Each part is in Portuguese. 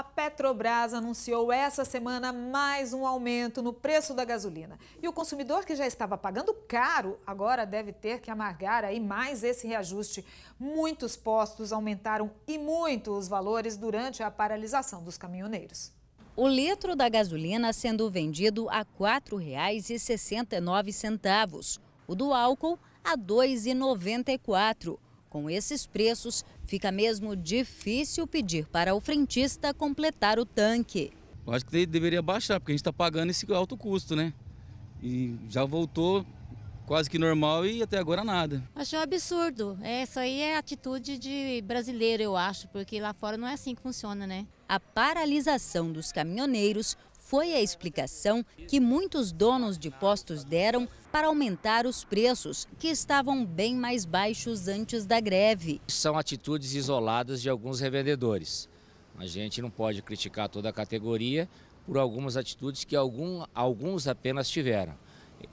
A Petrobras anunciou essa semana mais um aumento no preço da gasolina. E o consumidor que já estava pagando caro agora deve ter que amargar aí mais esse reajuste. Muitos postos aumentaram e muito os valores durante a paralisação dos caminhoneiros. O litro da gasolina sendo vendido a R$ 4,69, o do álcool a R$ 2,94. Com esses preços, fica mesmo difícil pedir para o frentista completar o tanque. Eu acho que deveria baixar, porque a gente está pagando esse alto custo, né? E já voltou quase que normal e até agora nada. Acho um absurdo. É, isso aí é atitude de brasileiro, eu acho, porque lá fora não é assim que funciona, né? A paralisação dos caminhoneiros foi a explicação que muitos donos de postos deram para aumentar os preços, que estavam bem mais baixos antes da greve. São atitudes isoladas de alguns revendedores. A gente não pode criticar toda a categoria por algumas atitudes que algum, alguns apenas tiveram.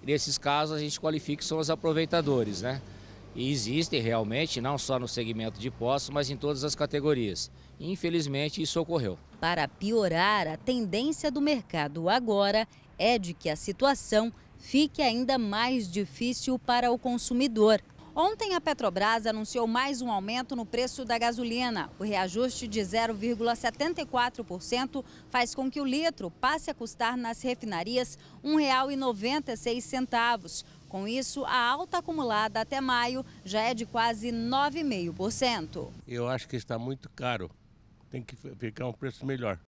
Nesses casos, a gente qualifica que são os aproveitadores, né? E existem realmente, não só no segmento de postos, mas em todas as categorias. Infelizmente, isso ocorreu. Para piorar, a tendência do mercado agora é de que a situação fique ainda mais difícil para o consumidor. Ontem, a Petrobras anunciou mais um aumento no preço da gasolina. O reajuste de 0,74% faz com que o litro passe a custar nas refinarias R$ 1,96 com isso, a alta acumulada até maio já é de quase 9,5%. Eu acho que está muito caro. Tem que ficar um preço melhor.